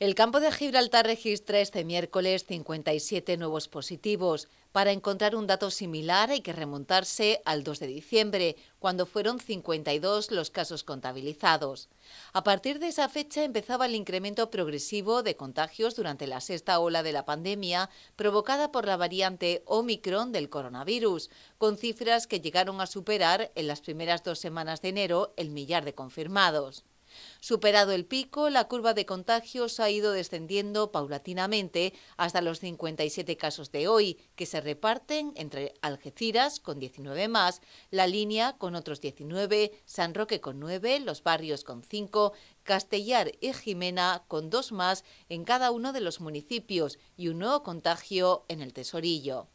El campo de Gibraltar registra este miércoles 57 nuevos positivos. Para encontrar un dato similar hay que remontarse al 2 de diciembre, cuando fueron 52 los casos contabilizados. A partir de esa fecha empezaba el incremento progresivo de contagios durante la sexta ola de la pandemia provocada por la variante Omicron del coronavirus, con cifras que llegaron a superar en las primeras dos semanas de enero el millar de confirmados. Superado el pico, la curva de contagios ha ido descendiendo paulatinamente hasta los 57 casos de hoy, que se reparten entre Algeciras, con 19 más, La Línea, con otros 19, San Roque, con 9, Los Barrios, con 5, Castellar y Jimena, con dos más en cada uno de los municipios y un nuevo contagio en el Tesorillo.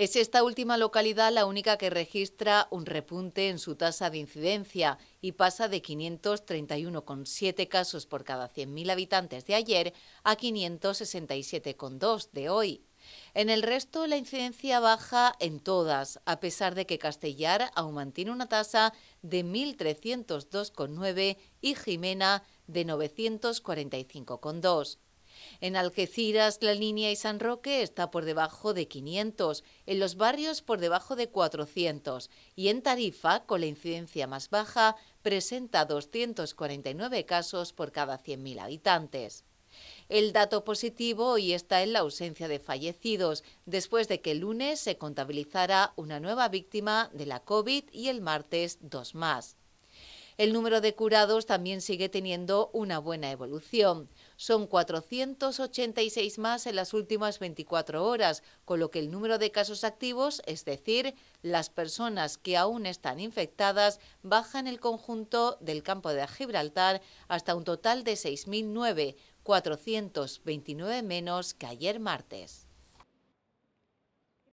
Es esta última localidad la única que registra un repunte en su tasa de incidencia y pasa de 531,7 casos por cada 100.000 habitantes de ayer a 567,2 de hoy. En el resto, la incidencia baja en todas, a pesar de que Castellar aún mantiene una tasa de 1.302,9 y Jimena de 945,2. En Algeciras, La Línea y San Roque está por debajo de 500, en los barrios por debajo de 400 y en Tarifa, con la incidencia más baja, presenta 249 casos por cada 100.000 habitantes. El dato positivo hoy está en la ausencia de fallecidos, después de que el lunes se contabilizara una nueva víctima de la COVID y el martes dos más. El número de curados también sigue teniendo una buena evolución. Son 486 más en las últimas 24 horas, con lo que el número de casos activos, es decir, las personas que aún están infectadas, baja en el conjunto del campo de Gibraltar hasta un total de 6.009, 429 menos que ayer martes.